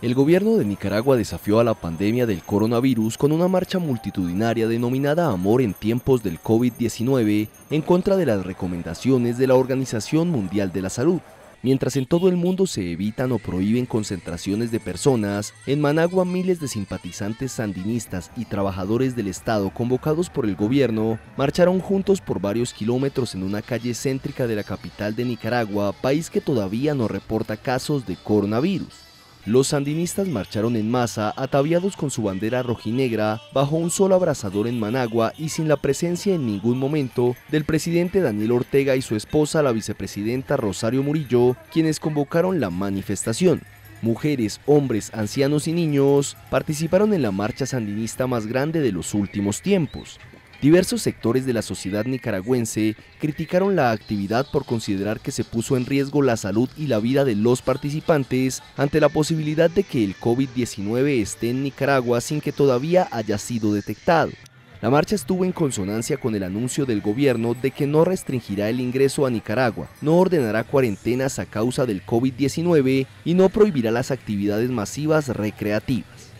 El gobierno de Nicaragua desafió a la pandemia del coronavirus con una marcha multitudinaria denominada Amor en tiempos del COVID-19 en contra de las recomendaciones de la Organización Mundial de la Salud. Mientras en todo el mundo se evitan o prohíben concentraciones de personas, en Managua miles de simpatizantes sandinistas y trabajadores del Estado convocados por el gobierno marcharon juntos por varios kilómetros en una calle céntrica de la capital de Nicaragua, país que todavía no reporta casos de coronavirus. Los sandinistas marcharon en masa, ataviados con su bandera rojinegra, bajo un solo abrazador en Managua y sin la presencia en ningún momento del presidente Daniel Ortega y su esposa, la vicepresidenta Rosario Murillo, quienes convocaron la manifestación. Mujeres, hombres, ancianos y niños participaron en la marcha sandinista más grande de los últimos tiempos. Diversos sectores de la sociedad nicaragüense criticaron la actividad por considerar que se puso en riesgo la salud y la vida de los participantes ante la posibilidad de que el COVID-19 esté en Nicaragua sin que todavía haya sido detectado. La marcha estuvo en consonancia con el anuncio del gobierno de que no restringirá el ingreso a Nicaragua, no ordenará cuarentenas a causa del COVID-19 y no prohibirá las actividades masivas recreativas.